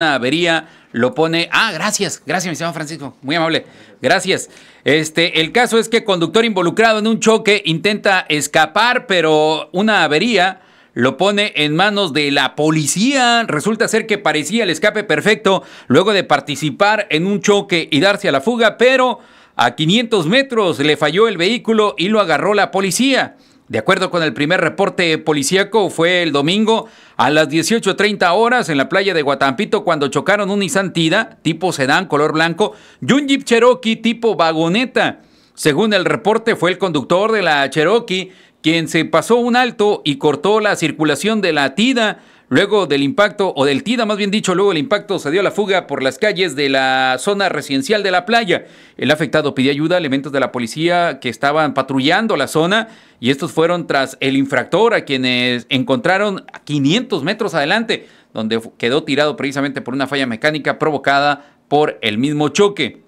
una avería lo pone. Ah, gracias, gracias, mi señor Francisco, muy amable. Gracias. Este, el caso es que conductor involucrado en un choque intenta escapar, pero una avería lo pone en manos de la policía. Resulta ser que parecía el escape perfecto luego de participar en un choque y darse a la fuga, pero a 500 metros le falló el vehículo y lo agarró la policía. De acuerdo con el primer reporte policíaco, fue el domingo a las 18.30 horas en la playa de Guatampito cuando chocaron un Isantida tipo sedán color blanco y un Jeep Cherokee tipo vagoneta. Según el reporte, fue el conductor de la Cherokee quien se pasó un alto y cortó la circulación de la Tida Luego del impacto, o del TIDA más bien dicho, luego del impacto se dio la fuga por las calles de la zona residencial de la playa. El afectado pidió ayuda a elementos de la policía que estaban patrullando la zona y estos fueron tras el infractor a quienes encontraron a 500 metros adelante, donde quedó tirado precisamente por una falla mecánica provocada por el mismo choque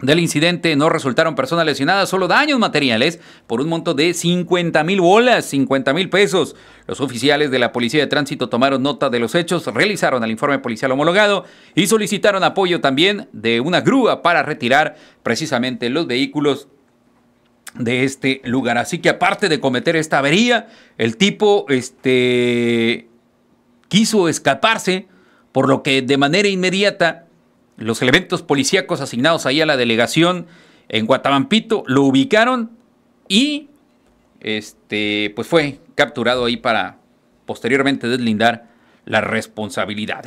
del incidente no resultaron personas lesionadas, solo daños materiales por un monto de 50 mil bolas, 50 mil pesos. Los oficiales de la Policía de Tránsito tomaron nota de los hechos, realizaron el informe policial homologado y solicitaron apoyo también de una grúa para retirar precisamente los vehículos de este lugar. Así que aparte de cometer esta avería, el tipo este, quiso escaparse, por lo que de manera inmediata los elementos policíacos asignados ahí a la delegación en Guatamampito lo ubicaron y este, pues fue capturado ahí para posteriormente deslindar las responsabilidades.